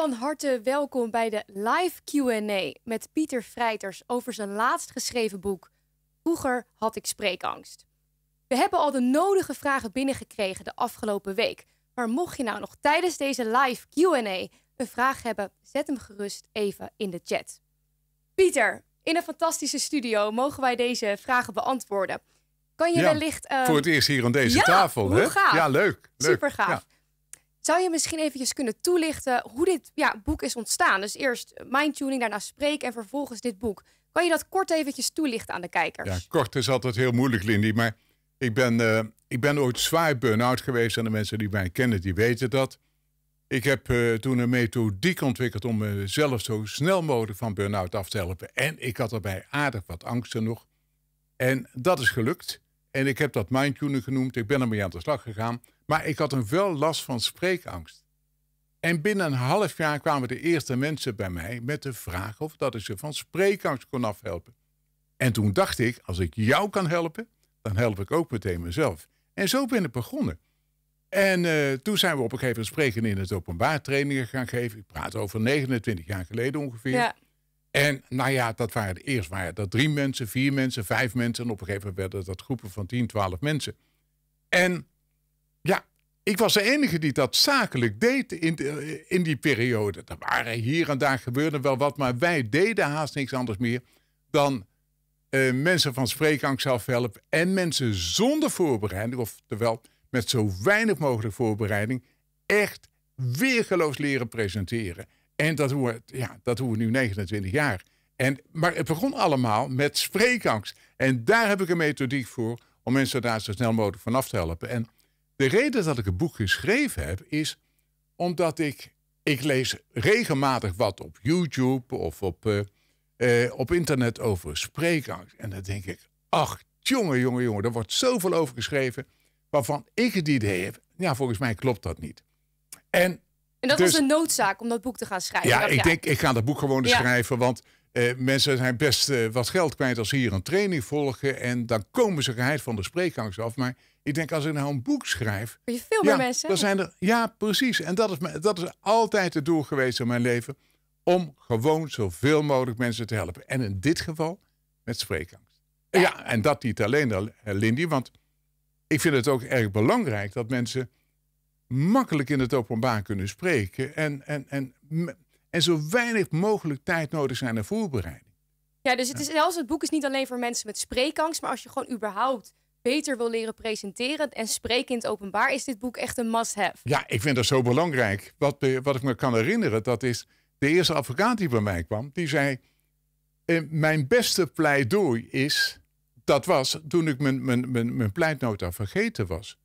Van harte welkom bij de live QA met Pieter Vrijters over zijn laatst geschreven boek Vroeger had ik spreekangst. We hebben al de nodige vragen binnengekregen de afgelopen week. Maar mocht je nou nog tijdens deze live QA een vraag hebben, zet hem gerust even in de chat. Pieter, in een fantastische studio mogen wij deze vragen beantwoorden. Kan je wellicht. Ehm, voor het eerst hier aan deze tafel. hè? Gaaf. Ja, leuk. leuk. Super gaaf. Zou je misschien eventjes kunnen toelichten hoe dit ja, boek is ontstaan? Dus eerst mindtuning, daarna spreken en vervolgens dit boek. Kan je dat kort eventjes toelichten aan de kijkers? Ja, kort is altijd heel moeilijk, Lindy. Maar ik ben, eh, ik ben ooit zwaar burn-out geweest. En de mensen die mij kennen, die weten dat. Ik heb eh, toen een methodiek ontwikkeld om mezelf eh, zo snel mogelijk van burn-out af te helpen. En ik had erbij aardig wat angsten nog. En dat is gelukt. En ik heb dat mindtuning genoemd. Ik ben ermee aan de slag gegaan. Maar ik had een wel last van spreekangst. En binnen een half jaar kwamen de eerste mensen bij mij met de vraag of dat ik ze van spreekangst kon afhelpen. En toen dacht ik, als ik jou kan helpen, dan help ik ook meteen mezelf. En zo ben ik begonnen. En eh, toen zijn we op een gegeven moment spreken in het openbaar trainingen gaan geven. Ik praat over 29 jaar geleden ongeveer. Ja. En nou ja, dat waren eerst waren dat drie mensen, vier mensen, vijf mensen. En op een gegeven moment werden dat groepen van 10, 12 mensen. En ja, ik was de enige die dat zakelijk deed in, in die periode. Er waren hier en daar gebeurde wel wat, maar wij deden haast niks anders meer dan eh, mensen van spreekangst helpen en mensen zonder voorbereiding, oftewel met zo weinig mogelijk voorbereiding, echt weergeloos leren presenteren. En dat doen we, ja, dat doen we nu 29 jaar. En, maar het begon allemaal met spreekangst. En daar heb ik een methodiek voor om mensen daar zo snel mogelijk vanaf te helpen. En de reden dat ik het boek geschreven heb is omdat ik, ik lees regelmatig wat op YouTube of op, eh, eh, op internet over spreekangst. En dan denk ik, ach, jongen, jongen, jongen, er wordt zoveel over geschreven waarvan ik het idee heb, ja, volgens mij klopt dat niet. En, en dat was dus- een noodzaak om dat boek te gaan schrijven. Ja, ik denk, ik ga dat boek gewoon schrijven, want eh, mensen zijn best eh, wat geld kwijt als ze hier een training volgen. En dan komen ze geheid van de spreekangst af. Maar ik denk, als ik nou een boek schrijf. je veel meer ja, mensen. Dan zijn er, ja, precies. En dat is, dat is altijd het doel geweest in mijn leven. Om gewoon zoveel mogelijk mensen te helpen. En in dit geval met spreekangst. Ja, en dat niet alleen, Lindy. Want ik vind het ook erg belangrijk dat mensen makkelijk in het openbaar kunnen spreken. En, en, en en zo weinig mogelijk tijd nodig zijn naar voorbereiding. Ja, dus het is zelfs het boek is niet alleen voor mensen met spreekangst, maar als je gewoon überhaupt beter wil leren presenteren en spreken in het openbaar, is dit boek echt een must-have. Ja, ik vind dat zo belangrijk. Wat, eh, wat ik me kan herinneren, dat is de eerste advocaat die bij mij kwam, die zei: eh, Mijn beste pleidooi is. Dat was toen ik mijn, mijn, mijn, mijn pleitnota vergeten was.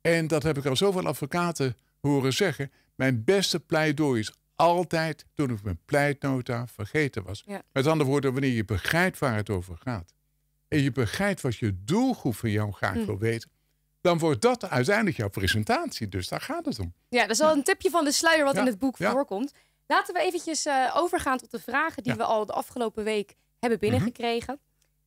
En dat heb ik al zoveel advocaten horen zeggen. Mijn beste pleidooi is altijd toen ik mijn pleitnota vergeten was. Met andere woorden, wanneer je begrijpt waar het over gaat. En je begrijpt wat je doelgroep van jou graag hm. wil weten. Dan wordt dat uiteindelijk jouw presentatie. Dus daar gaat het om. Ja, dat is wel een tipje van de sluier wat in het boek voorkomt. Laten we eventjes eh, overgaan tot de vragen die we al de afgelopen week hebben mhm. binnengekregen.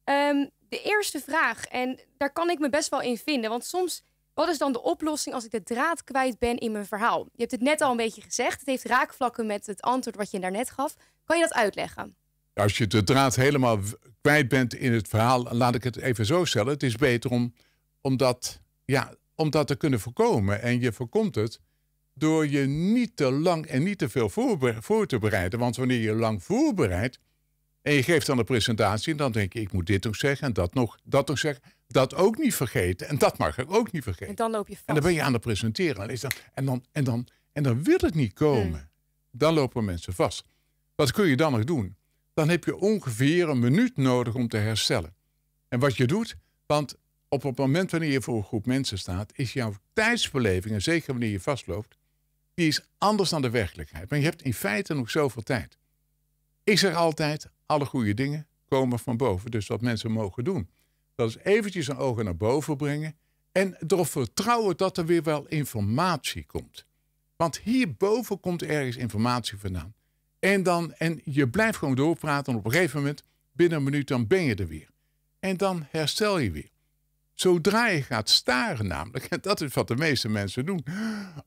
Ehm, de eerste vraag, en daar kan ik me best wel in vinden. Want soms wat is dan de oplossing als ik de draad kwijt ben in mijn verhaal? Je hebt het net al een beetje gezegd. Het heeft raakvlakken met het antwoord wat je daarnet gaf. Kan je dat uitleggen? Als je de draad helemaal kwijt bent in het verhaal, laat ik het even zo stellen. Het is beter om, om, dat, ja, om dat te kunnen voorkomen. En je voorkomt het door je niet te lang en niet te veel voor, voor te bereiden. Want wanneer je lang voorbereidt, en je geeft dan een presentatie en dan denk je, ik moet dit nog zeggen en dat nog, dat nog zeggen. Dat ook niet vergeten en dat mag ik ook niet vergeten. En dan loop je vast. En dan ben je aan het presenteren. En, is dan, en, dan, en, dan, en dan wil het niet komen. Hmm. Dan lopen mensen vast. Wat kun je dan nog doen? Dan heb je ongeveer een minuut nodig om te herstellen. En wat je doet, want op het moment wanneer je voor een groep mensen staat, is jouw tijdsbeleving, en zeker wanneer je vastloopt, die is anders dan de werkelijkheid. Maar je hebt in feite nog zoveel tijd. Is er altijd, alle goede dingen komen van boven. Dus wat mensen mogen doen, dat is eventjes een ogen naar boven brengen. En erop vertrouwen dat er weer wel informatie komt. Want hierboven komt ergens informatie vandaan. En, dan, en je blijft gewoon doorpraten. En op een gegeven moment, binnen een minuut, dan ben je er weer. En dan herstel je weer. Zodra je gaat staren, namelijk, en dat is wat de meeste mensen doen.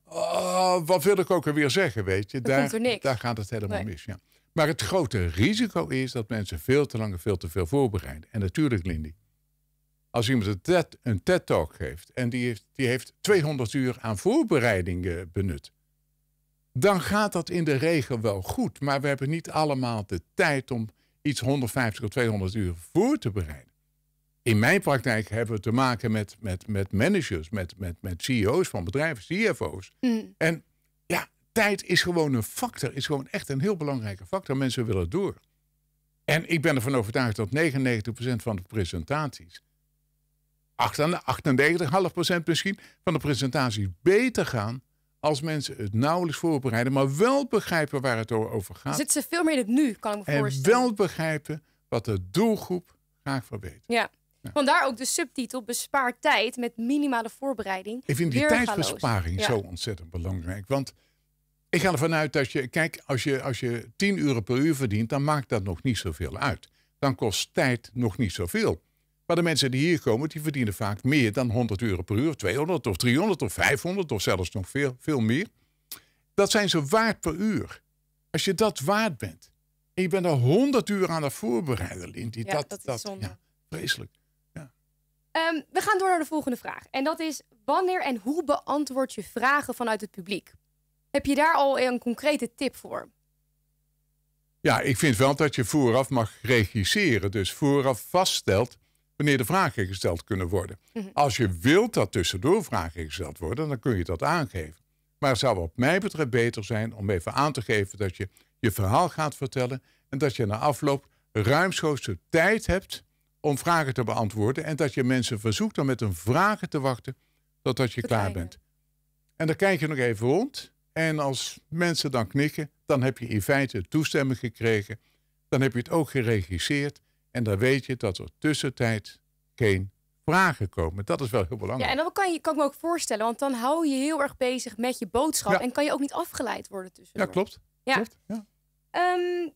Oh, wat wil ik ook weer zeggen, weet je? Daar, daar, gaat het helemaal mis. Ja. Maar het grote risico is dat mensen veel te lang en veel te veel voorbereiden. En natuurlijk, Lindy, als iemand een TED, een TED Talk geeft en die heeft, die heeft 200 uur aan voorbereidingen eh, benut, dan gaat dat in de regel wel goed. Maar we hebben niet allemaal de tijd om iets 150 of 200 uur voor te bereiden. In mijn praktijk hebben we te maken met, met, met managers, met, met, met CEO's van bedrijven, CFO's. Mm. En ja, tijd is gewoon een factor, is gewoon echt een heel belangrijke factor. Mensen willen door. En ik ben ervan overtuigd dat 99% van de presentaties, 98,5% misschien, van de presentaties beter gaan als mensen het nauwelijks voorbereiden, maar wel begrijpen waar het over gaat. Zitten ze veel meer in het nu, kan ik me voorstellen. En wel begrijpen wat de doelgroep graag wil weten. Ja. Vandaar ook de subtitel Bespaar tijd met minimale voorbereiding. Ik vind die tijdbesparing zo ontzettend belangrijk. Want ik ga ervan uit dat je, kijk, als je, als je 10 euro per uur verdient, dan maakt dat nog niet zoveel uit. Dan kost tijd nog niet zoveel. Maar de mensen die hier komen, die verdienen vaak meer dan 100 euro per uur, 200 of 300 of 500 of zelfs nog veel, veel meer. Dat zijn ze waard per uur. Als je dat waard bent, en je bent er 100 uur aan het voorbereiden, Lindy, dat, dat, is Ja, vreselijk. Ja. Ehm, we gaan door naar de volgende vraag. En dat is, wanneer en hoe beantwoord je vragen vanuit het publiek? Heb je daar al een concrete tip voor? Ja, ik vind wel dat je vooraf mag regisseren. Dus vooraf vaststelt wanneer de vragen gesteld kunnen worden. Mhm. Als je wilt dat tussendoor vragen gesteld worden, dan kun je dat aangeven. Maar het zou wat mij betreft beter zijn om even aan te geven dat je je verhaal gaat vertellen en dat je na afloop ruimschoots de tijd hebt om vragen te beantwoorden en dat je mensen verzoekt om met hun vragen te wachten totdat je klaar bent. En dan kijk je nog even rond en als mensen dan knikken, dan heb je in feite toestemming gekregen. Dan heb je het ook geregisseerd. En dan weet je dat er tussentijd geen vragen komen. Dat is wel heel belangrijk. Ja, en dan kan, je, kan ik me ook voorstellen, want dan hou je heel erg bezig met je boodschap. En kan je ook niet afgeleid worden tussen. Ja, klopt. klopt ja. Ehm,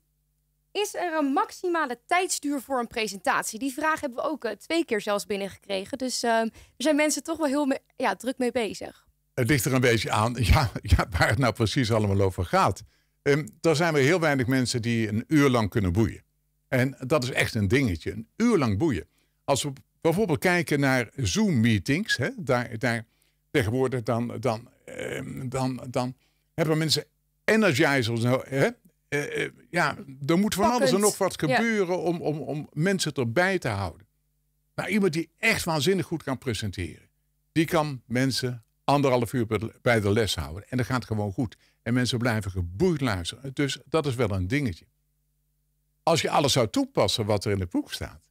is er een maximale tijdsduur voor een presentatie? Die vraag hebben we ook eh, twee keer zelfs binnengekregen. Dus uh, er zijn mensen toch wel heel ja, druk mee bezig het ligt er een beetje aan ja, ja, waar het nou precies allemaal over gaat. Um, er zijn weer heel weinig mensen die een uur lang kunnen boeien. En dat is echt een dingetje, een uur lang boeien. Als we bijvoorbeeld kijken naar Zoom-meetings, daar, daar tegenwoordig dan, dan, ehm, dan, dan hebben mensen energizers. Nou, hè? Uh, ja, er moet van alles en nog wat gebeuren om, om, om mensen erbij te houden. Maar iemand die echt waanzinnig goed kan presenteren, die kan mensen anderhalf uur bij de les houden. En dat gaat gewoon goed. En mensen blijven geboeid luisteren. Dus dat is wel een dingetje. Als je alles zou toepassen wat er in het boek staat,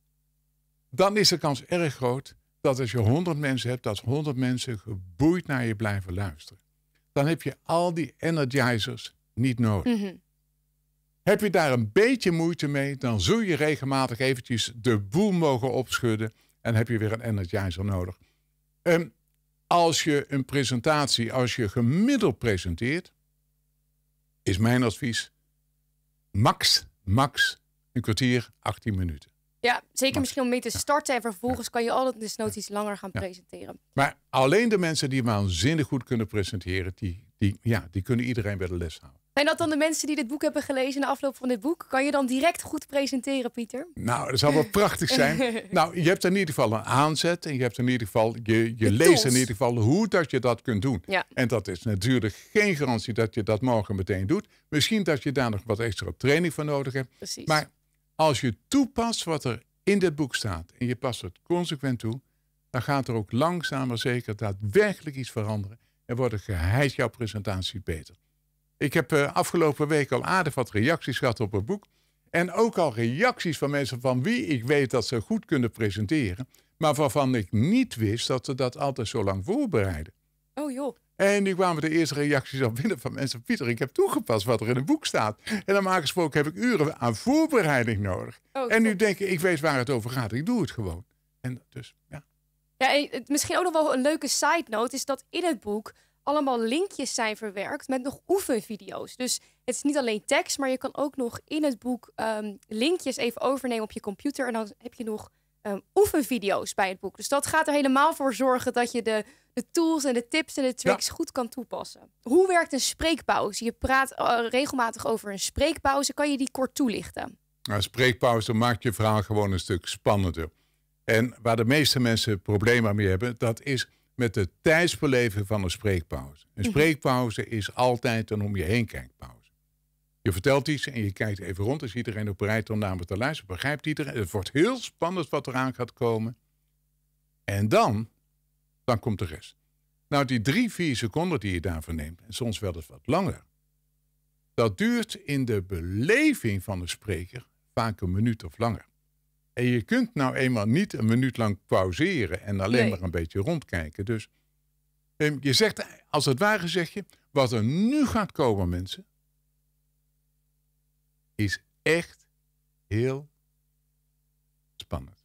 dan is de kans erg groot dat als je 100 mensen hebt, dat 100 mensen geboeid naar je blijven luisteren. Dan heb je al die energizers niet nodig. Mhm. Heb je daar een beetje moeite mee, dan zul je regelmatig eventjes de boel mogen opschudden en heb je weer een energizer nodig. Um, als je een presentatie, als je gemiddeld presenteert, is mijn advies max, max een kwartier, 18 minuten. Ja, zeker misschien om mee te starten en vervolgens kan je altijd desnoods dus iets langer gaan presenteren. Maar alleen de mensen die waanzinnig goed kunnen presenteren, die, die, ja, die kunnen iedereen bij de les houden. Zijn dat dan de mensen die dit boek hebben gelezen na afloop van dit boek? Kan je dan direct goed presenteren, Pieter? Nou, dat zou wel prachtig zijn. nou, je hebt in ieder geval een aanzet. En je hebt in ieder geval, je, je leest in ieder geval hoe dat je dat kunt doen. En dat is natuurlijk geen garantie dat je dat morgen meteen doet. Misschien dat je daar nog wat extra training voor nodig hebt. Precies. Maar als je toepast wat er in dit boek staat en je past het consequent toe, dan gaat er ook langzaam maar zeker daadwerkelijk iets veranderen. En wordt het geheid jouw presentatie beter. Ik heb eh, afgelopen week al aardig wat reacties gehad op het boek. En ook al reacties van mensen van wie ik weet dat ze goed kunnen presenteren, maar waarvan ik niet wist dat ze dat altijd zo lang voorbereiden. Oh joh. En nu kwamen de eerste reacties al binnen van mensen. Pieter, ik heb toegepast wat er in het boek staat. En normaal gesproken heb ik uren aan voorbereiding nodig. Oh, en nu denk ik, ik weet waar het over gaat. Ik doe het gewoon. En dus, ja. Ja, eh, misschien ook nog wel een leuke side note is dat in het boek allemaal linkjes zijn verwerkt met nog oefenvideo's. Dus het is niet alleen tekst, maar je kan ook nog in het boek ehm, linkjes even overnemen op je computer. En dan heb je nog um, oefenvideo's bij het boek. Dus dat gaat er helemaal voor zorgen dat je de, de tools en de tips en de tricks goed kan toepassen. Hoe werkt een spreekpauze? Je praat eh, regelmatig over een spreekpauze. Kan je die kort toelichten? Nou, spreekpauze maakt je verhaal gewoon een stuk spannender. En waar de meeste mensen problemen mee hebben, dat is met de tijdsbeleving van een spreekpauze. Een mhm. spreekpauze is altijd een om je heen kijkpauze. Je vertelt iets en je kijkt even rond. Is iedereen ook bereid om naar me te luisteren? Begrijpt iedereen? Het wordt heel spannend wat eraan gaat komen. En dan, dan komt de rest. Nou, die drie, vier seconden die je daarvoor neemt, en soms wel eens wat langer, dat duurt in de beleving van de spreker vaak een minuut of langer. En je kunt nou eenmaal niet een minuut lang pauzeren en alleen maar een beetje rondkijken. Dus ehm, je zegt, als het ware zeg je, wat er nu gaat komen, mensen, is echt heel spannend.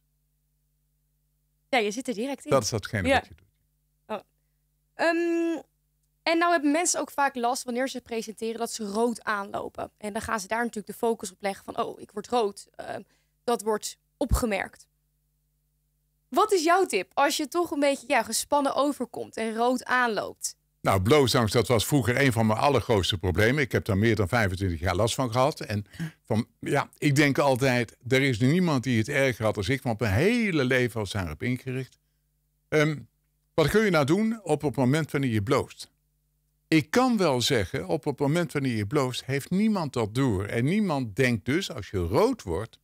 Ja, je zit er direct in. Dat is datgene wat je doet. Oh. Ehm, en nou hebben mensen ook vaak last wanneer ze presenteren dat ze rood aanlopen. En dan gaan ze daar natuurlijk de focus op leggen van, oh, ik word rood. Ehm, dat wordt opgemerkt. Wat is jouw tip als je toch een beetje ja, gespannen overkomt en rood aanloopt? Nou, blowzangs, dat was vroeger een van mijn allergrootste problemen. Ik heb daar meer dan 25 jaar last van gehad. En van, ja, ik denk altijd, er is niemand die het erger had als ik, want mijn hele leven was daarop ingericht. Ehm, wat kun je nou doen op het moment wanneer je bloost? Ik kan wel zeggen, op het moment wanneer je bloost, heeft niemand dat door. En niemand denkt dus, als je rood wordt,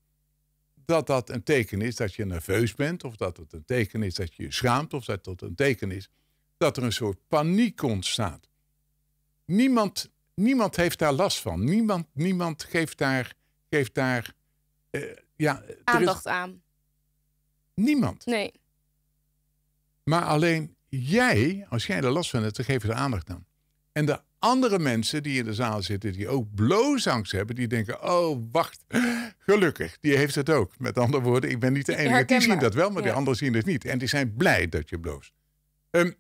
dat dat een teken is dat je nerveus bent, of dat het een teken is dat je je schaamt, of dat dat een teken is dat er een soort paniek ontstaat. Niemand, niemand heeft daar last van. Niemand, niemand geeft daar, geeft daar eh, ja, aandacht aan. Niemand. Nee. Maar alleen jij, als jij er last van hebt, dan geef je er aandacht aan. En de andere mensen die in de zaal zitten, die ook bloosangst hebben, die denken: Oh, wacht, gelukkig, die heeft het ook. Met andere woorden, ik ben niet de enige. Die zien dat wel, maar die anderen zien het niet. En die zijn blij dat je bloost. Ehm,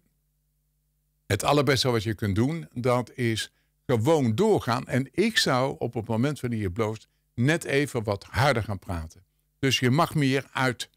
het allerbeste wat je kunt doen, dat is gewoon doorgaan. En ik zou op het moment wanneer je bloost, net even wat harder gaan praten. Dus je mag meer uit,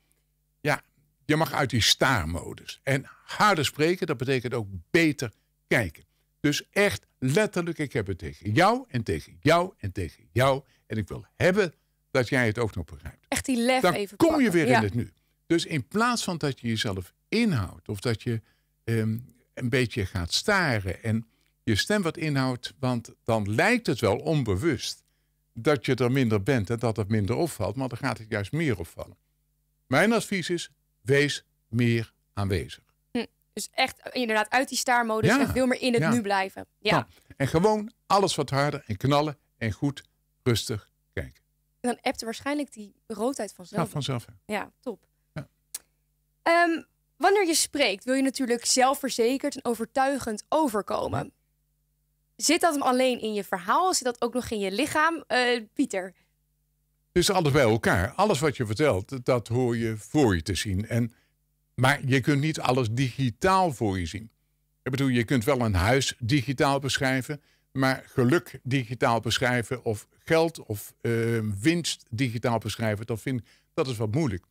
ja, je mag uit die staarmodus. En harder spreken, dat betekent ook beter kijken. Dus echt Letterlijk, ik heb het tegen jou en tegen jou en tegen jou. En ik wil hebben dat jij het ook nog begrijpt. Echt die lef Dan kom je weer in het nu. Dus in plaats van dat je jezelf inhoudt of dat je ehm, een beetje gaat staren en je stem wat inhoudt, want dan lijkt het wel onbewust dat je er minder bent en dat het minder opvalt, maar dan gaat het juist meer opvallen. Mijn advies is: wees meer aanwezig. Dus echt eh, inderdaad uit die staarmodus en veel meer in het nu blijven. Ja. en gewoon alles wat harder en knallen en goed rustig kijken. dan hebt waarschijnlijk die roodheid vanzelf. Ja, vanzelf. Ja, top. Ja. Ehm, wanneer je spreekt wil je natuurlijk zelfverzekerd en overtuigend overkomen. Zit dat hem alleen in je verhaal? Zit dat ook nog in je lichaam? Uh, Pieter. Dus alles bij elkaar. Alles wat je vertelt, dat hoor je voor je te zien. En maar je kunt niet alles digitaal voor je zien. Ik bedoel, je kunt wel een huis digitaal beschrijven, maar geluk digitaal beschrijven of geld of ehm, winst digitaal beschrijven, dat, vind, dat is wat moeilijk.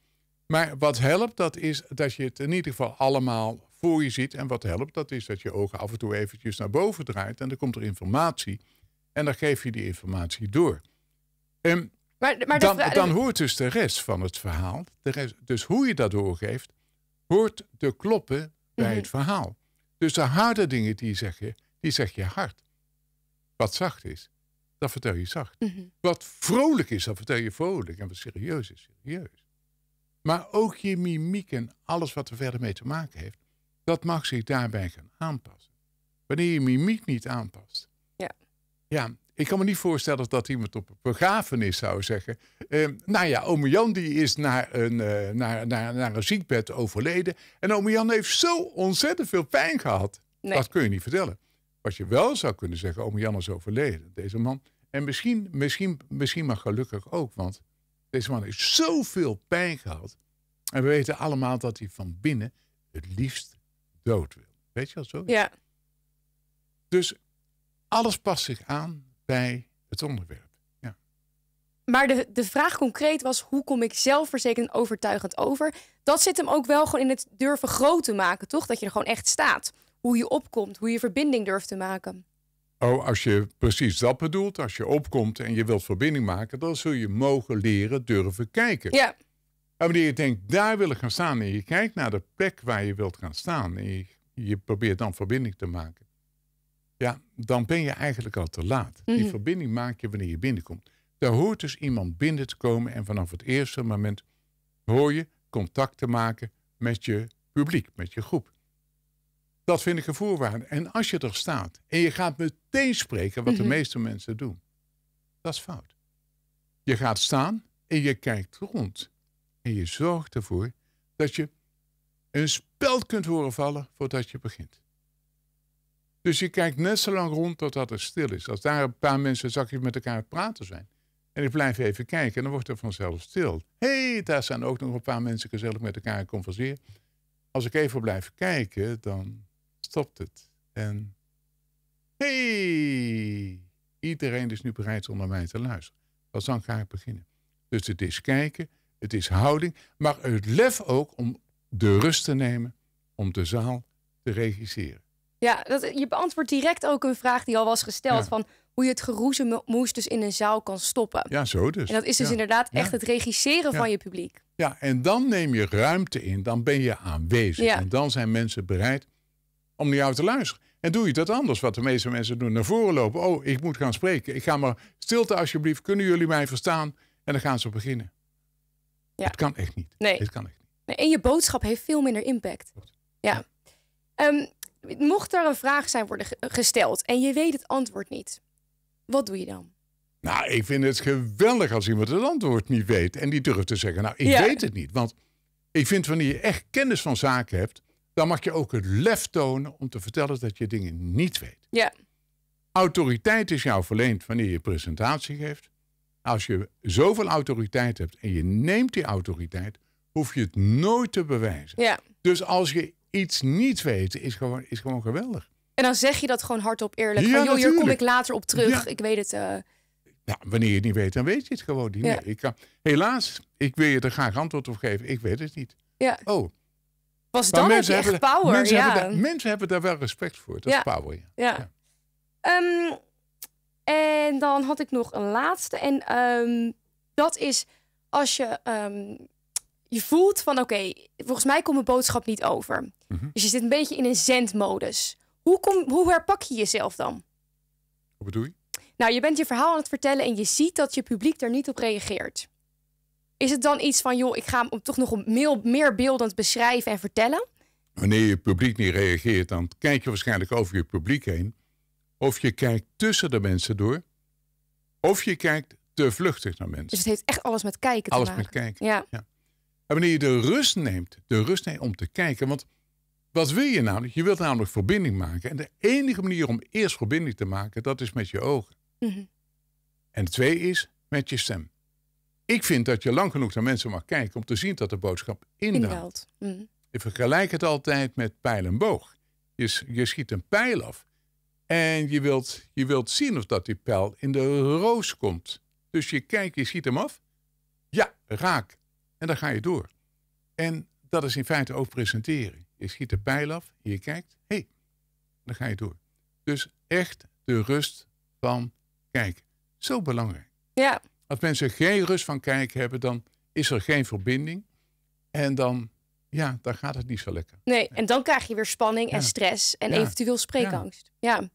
Maar wat helpt, dat is dat je het in ieder geval allemaal voor je ziet. En wat helpt, dat is dat je ogen af en toe eventjes naar boven draait en dan komt er informatie. En dan geef je die informatie door. Ehm, maar, maar dan, hoort dus de rest van het verhaal. dus hoe je dat doorgeeft, hoort te kloppen bij mhm. het verhaal. Dus de harde dingen die je zeggen, die zeg je hard. Wat zacht is, dat vertel je zacht. Mhm. Wat vrolijk is, dat vertel je vrolijk. En wat serieus is, serieus. Maar ook je mimiek en alles wat er verder mee te maken heeft, dat mag zich daarbij gaan aanpassen. Wanneer je mimiek niet aanpast, ja. Ja, ik kan me niet voorstellen dat iemand op een begrafenis zou zeggen. Ehm, nou ja, ome Jan die is naar een, eh, naar, naar, naar een ziekbed overleden. En ome Jan heeft zo ontzettend veel pijn gehad. Dat kun je niet vertellen. Wat je wel zou kunnen zeggen, ome Jan is overleden, deze man. En misschien, misschien, misschien maar gelukkig ook, want deze man heeft zoveel pijn gehad. En we weten allemaal dat hij van binnen het liefst dood wil. Weet je wel zo? Ja. Dus alles past zich aan bij het onderwerp. Ja. Maar de, de vraag concreet was: hoe kom ik zelfverzekerd overtuigend over? Dat zit hem ook wel gewoon in het durven groot te maken, toch? Dat je er gewoon echt staat. Hoe je opkomt, hoe je verbinding durft te maken. Oh, als je precies dat bedoelt, als je opkomt en je wilt verbinding maken, dan zul je mogen leren durven kijken. Ja. En wanneer je denkt, daar wil ik gaan staan en je kijkt naar de plek waar je wilt gaan staan en je probeert dan verbinding te maken, ja, dan ben je eigenlijk al te laat. Die mhm. verbinding maak je wanneer je binnenkomt. Daar hoort dus iemand binnen te komen en vanaf het eerste moment hoor je contact te maken met je publiek, met je groep. Dat vind ik een voorwaarde. En als je er staat en je gaat meteen spreken, wat de mhm. meeste mensen doen, dat is fout. Je gaat staan en je kijkt rond. En je zorgt ervoor dat je een speld kunt horen vallen voordat je begint. Dus je kijkt net zo lang rond totdat het stil is. Als daar een paar mensen een met elkaar praten zijn. En ik blijf even kijken en dan wordt het vanzelf stil. Hé, hey, daar zijn ook nog een paar mensen gezellig met elkaar converseren. Als ik even blijf kijken, dan stopt het. En hey, iedereen is nu bereid om naar mij te luisteren. Pas dan ga ik beginnen. Dus het is kijken, het is houding, maar het lef ook om de rust te nemen om de zaal te regisseren. Ja, dat, je beantwoordt direct ook een vraag die al was gesteld van hoe je het geroezemoes dus in een zaal kan stoppen. Ja, zo dus. En dat is dus inderdaad echt het regisseren van je publiek. Ja, en dan neem je ruimte in, dan ben je aanwezig. En dan zijn mensen bereid om naar jou te luisteren. En doe je dat anders, wat de meeste mensen doen, naar voren lopen. Oh, ik moet gaan spreken. Ik ga maar stilte alsjeblieft. Kunnen jullie mij verstaan? En dan gaan ze beginnen. Ja. Het kan echt niet. Nee. Het kan echt niet. Nee, en je boodschap heeft veel minder impact. Ja. Ehm, Mocht er een vraag zijn worden gesteld en je weet het antwoord niet, wat doe je dan? Nou, ik vind het geweldig als iemand het antwoord niet weet en die durft te zeggen, nou, ik weet het niet. Want ik vind wanneer je echt kennis van zaken hebt, dan mag je ook het lef tonen om te vertellen dat je dingen niet weet. Ja. Autoriteit is jou verleend wanneer je presentatie geeft. Als je zoveel autoriteit hebt en je neemt die autoriteit, hoef je het nooit te bewijzen. Ja. Dus als je iets niet weten is gewoon, is gewoon geweldig. En dan zeg je dat gewoon hardop eerlijk. Ja, hier kom ik later op terug. Ik weet het. Ja, eh. nou, wanneer je het niet weet, dan weet je het gewoon niet. ik kan, helaas, ik wil je er graag antwoord op geven. Ik weet het niet. Ja. Oh. Was dan heb echt power. Mensen, hebben daar, mensen hebben daar wel respect voor. Dat is power, ja. Ehm, en dan had ik nog een laatste. En ehm, dat is als je ehm, je voelt van oké, volgens mij komt mijn boodschap niet over. Mhm. Dus je zit een beetje in een zendmodus. Hoe, kom, hoe herpak je jezelf dan? Wat bedoel je? Nou, je bent je verhaal aan het vertellen en je ziet dat je publiek daar niet op reageert. Is het dan iets van, joh, ik ga hem toch nog meer, meer beeldend beschrijven en vertellen? Wanneer je publiek niet reageert, dan kijk je waarschijnlijk over je publiek heen. Of je kijkt tussen de mensen door. Of je kijkt te vluchtig naar mensen. Dus het heeft echt alles met kijken te alles maken. Alles met kijken, ja. ja. En wanneer je de rust neemt, de rust neemt om te kijken. Want wat wil je nou? Je wilt namelijk verbinding maken. En de enige manier om eerst verbinding te maken, dat is met je ogen. Mm -hmm. En twee is met je stem. Ik vind dat je lang genoeg naar mensen mag kijken om te zien dat de boodschap indaalt. Mm vergelijkt Ik het altijd met pijl en boog. Je, je schiet een pijl af. En je wilt, je wilt zien of dat die pijl in de roos komt. Dus je kijkt, je schiet hem af. Ja, raak. En dan ga je door. En dat is in feite ook presenteren. Je schiet de pijl af, je kijkt, hé, hey, dan ga je door. Dus echt de rust van kijk, Zo belangrijk. Ja. Als mensen geen rust van kijken hebben, dan is er geen verbinding. En dan, ja, dan gaat het niet zo lekker. Nee, en dan krijg je weer spanning en stress en eventueel spreekangst. Ja.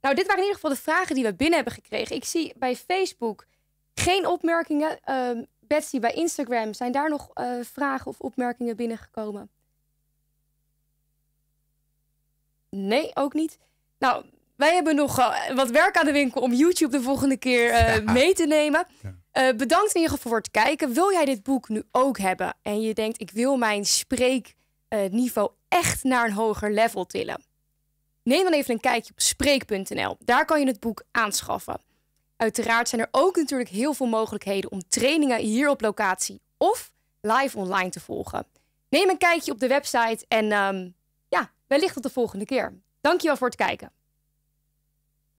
Nou, dit waren in ieder geval de vragen die we binnen hebben gekregen. Ik zie bij Facebook geen opmerkingen. Ehm, Betsy bij Instagram. Zijn daar nog eh, vragen of opmerkingen binnengekomen? Nee, ook niet. Nou, wij hebben nog eh, wat werk aan de winkel om YouTube de volgende keer eh, mee te nemen. bedankt in ieder geval voor het kijken. Wil jij dit boek nu ook hebben en je denkt ik wil mijn spreekniveau echt naar een hoger level tillen? Neem dan even een kijkje op spreek.nl. Daar kan je het boek aanschaffen. Uiteraard zijn er ook natuurlijk heel veel mogelijkheden om trainingen hier op locatie of live online te volgen. Neem een kijkje op de website en ehm, ja, wellicht tot de volgende keer. Dankjewel voor het kijken.